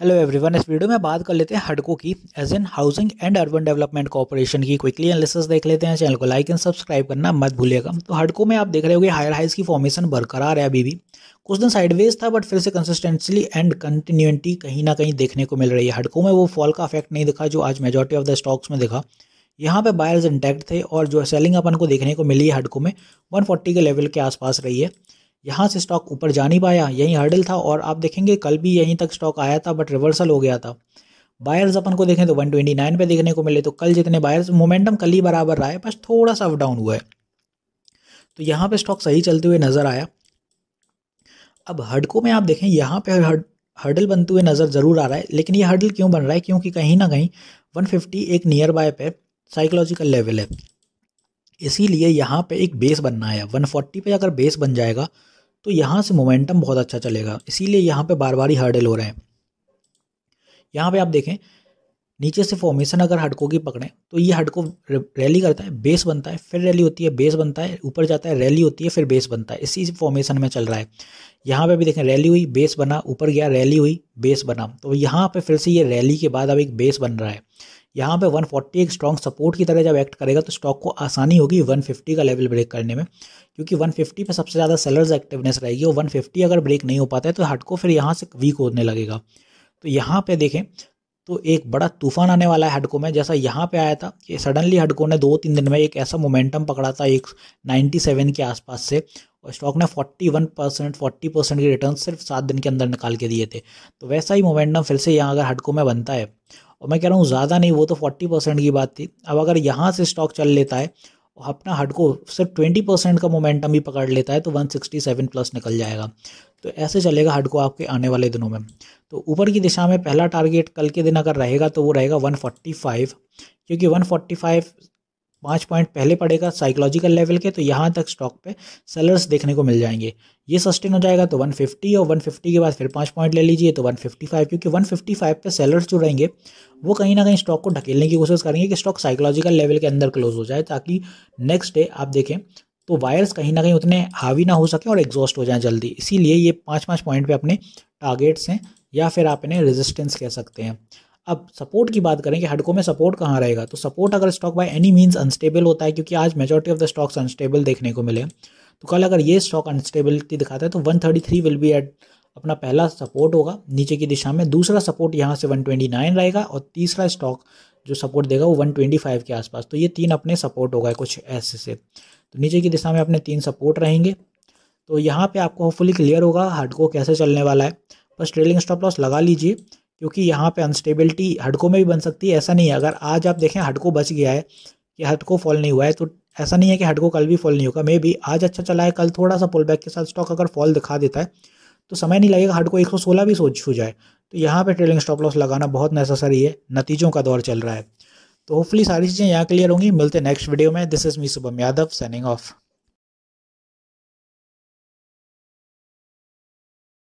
hello everyone इस video में बात कर लेते हैं हडको की as in housing and urban development corporation की क्विकली एनालिसिस देख लेते हैं चैनल को लाइक एंड सब्सक्राइब करना मत भूलिएगा तो हडको में आप देख रहे होंगे हायर हाइज की फॉर्मेशन बरकरार है अभी भी कुछ दिन साइडवेज था बट फिर से कंसिस्टेंसली एंड कंटिन्यूटी कहीं ना कहीं देखने को मिल रही है हडको में वो फॉल का अफेक्ट नहीं दिखा जो आज मेजोरिटी ऑफ द स्टॉक्स में दिखा यहाँ पे बायर्स इंटैक्ट थे और जो सेलिंग अपन को देखने को मिली है हडको में 140 के लेवल के आसपास रही है यहाँ से स्टॉक ऊपर जा नहीं पाया यही हर्डल था और आप देखेंगे कल भी यहीं तक स्टॉक आया था बट रिवर्सल हो गया था बायर्स अपन को देखें तो 129 पे देखने को मिले तो कल जितने बायर्स मोमेंटम कल ही बराबर रहा है बस थोड़ा सा अप डाउन हुआ है तो यहाँ पे स्टॉक सही चलते हुए नज़र आया अब हडको में आप देखें यहाँ पे हर्डल बनते हुए नज़र ज़रूर आ रहा है लेकिन ये हर्डल क्यों बन रहा है क्योंकि कहीं ना कहीं 150 एक नियर बाय पे साइकोलॉजिकल लेवल है इसीलिए यहाँ पे एक बेस बनना है 140 पे अगर बेस बन जाएगा तो यहाँ से मोमेंटम बहुत अच्छा चलेगा इसीलिए यहाँ पे बार बार ही हर्डल हो रहे हैं यहाँ पे आप देखें नीचे से फॉर्मेशन अगर हडको की पकड़ें तो ये हडको रैली करता है बेस बनता है फिर रैली होती है बेस बनता है ऊपर जाता है रैली होती है फिर बेस बनता है इसी फॉर्मेशन में चल रहा है यहाँ पे भी देखें रैली हुई बेस बना ऊपर गया रैली हुई बेस बना तो यहाँ पे फिर से ये रैली के बाद अब एक बेस बन रहा है यहाँ पे 140 एक स्ट्रॉन्ग सपोर्ट की तरह जब एक्ट करेगा तो स्टॉक को आसानी होगी 150 का लेवल ब्रेक करने में क्योंकि 150 पे सबसे ज़्यादा सेलर्स एक्टिवनेस रहेगी और 150 अगर ब्रेक नहीं हो पाता है तो को फिर यहाँ से वीक होने लगेगा तो यहाँ पे देखें तो एक बड़ा तूफान आने वाला है हडको में जैसा यहाँ पे आया था कि सडनली हडको ने दो तीन दिन में एक ऐसा मोमेंटम पकड़ा था एक सेवन के आसपास से और स्टॉक ने 41 परसेंट फोर्टी परसेंट के रिटर्न सिर्फ सात दिन के अंदर निकाल के दिए थे तो वैसा ही मोमेंटम फिर से यहाँ अगर हटको में बनता है और मैं कह रहा हूँ ज़्यादा नहीं वो तो फोर्टी परसेंट की बात थी अब अगर यहाँ से स्टॉक चल लेता है और अपना हडको सिर्फ ट्वेंटी परसेंट का मोमेंटम भी पकड़ लेता है तो वन सिक्सटी सेवन प्लस निकल जाएगा तो ऐसे चलेगा हडको आपके आने वाले दिनों में तो ऊपर की दिशा में पहला टारगेट कल के दिन अगर रहेगा तो वो रहेगा वन फोर्टी फाइव क्योंकि वन फोर्टी फाइव पाँच पॉइंट पहले पड़ेगा साइकोलॉजिकल लेवल के तो यहाँ तक स्टॉक पे सेलर्स देखने को मिल जाएंगे ये सस्टेन हो जाएगा तो 150 और 150 के बाद फिर पाँच पॉइंट ले लीजिए तो 155 क्योंकि 155 पे सेलर्स जो रहेंगे वो कहीं ना कहीं स्टॉक को ढकेलने की कोशिश करेंगे कि स्टॉक साइकोलॉजिकल लेवल के अंदर क्लोज हो जाए ताकि नेक्स्ट डे आप देखें तो वायर्स कहीं ना कहीं उतने हावी ना हो सके और एग्जॉस्ट हो जाए जल्दी इसीलिए ये पाँच पाँच पॉइंट पर अपने टारगेट्स हैं या फिर आप इन्हें रेजिस्टेंस कह सकते हैं अब सपोर्ट की बात करें कि हडको में सपोर्ट कहाँ रहेगा तो सपोर्ट अगर stock by any means unstable होता है क्योंकि आज majority of the stocks unstable देखने को मिले तो कल अगर ये स्टॉक अनस्टेबिलिटी दिखाता है तो 133 विल बी एट अपना पहला सपोर्ट होगा नीचे की दिशा में दूसरा सपोर्ट यहाँ से 129 रहेगा और तीसरा स्टॉक जो सपोर्ट देगा वो 125 के आसपास तो ये तीन अपने सपोर्ट होगा कुछ ऐसे से तो नीचे की दिशा में अपने तीन सपोर्ट रहेंगे तो यहाँ पे आपको होपफुली क्लियर होगा हडको कैसे चलने वाला है बस ट्रेलिंग स्टॉप लॉस लगा लीजिए क्योंकि यहाँ पे अनस्टेबिलिटी हडकों में भी बन सकती है ऐसा नहीं है अगर आज आप देखें हडको बच गया है कि हडको फॉल नहीं हुआ है तो ऐसा नहीं है कि हडको कल भी फॉल नहीं होगा मे भी आज अच्छा चला है कल थोड़ा सा पुल बैक के साथ स्टॉक अगर फॉल दिखा देता है तो समय नहीं लगेगा हडको एक भी सोच छू जाए तो यहाँ पर ट्रेलिंग स्टॉप लॉस लगाना बहुत नेसेसरी है नतीजों का दौर चल रहा है तो होपफुली सारी चीज़ें यहाँ क्लियर होंगी मिलते हैं नेक्स्ट वीडियो में this is me Shubham Yadav signing of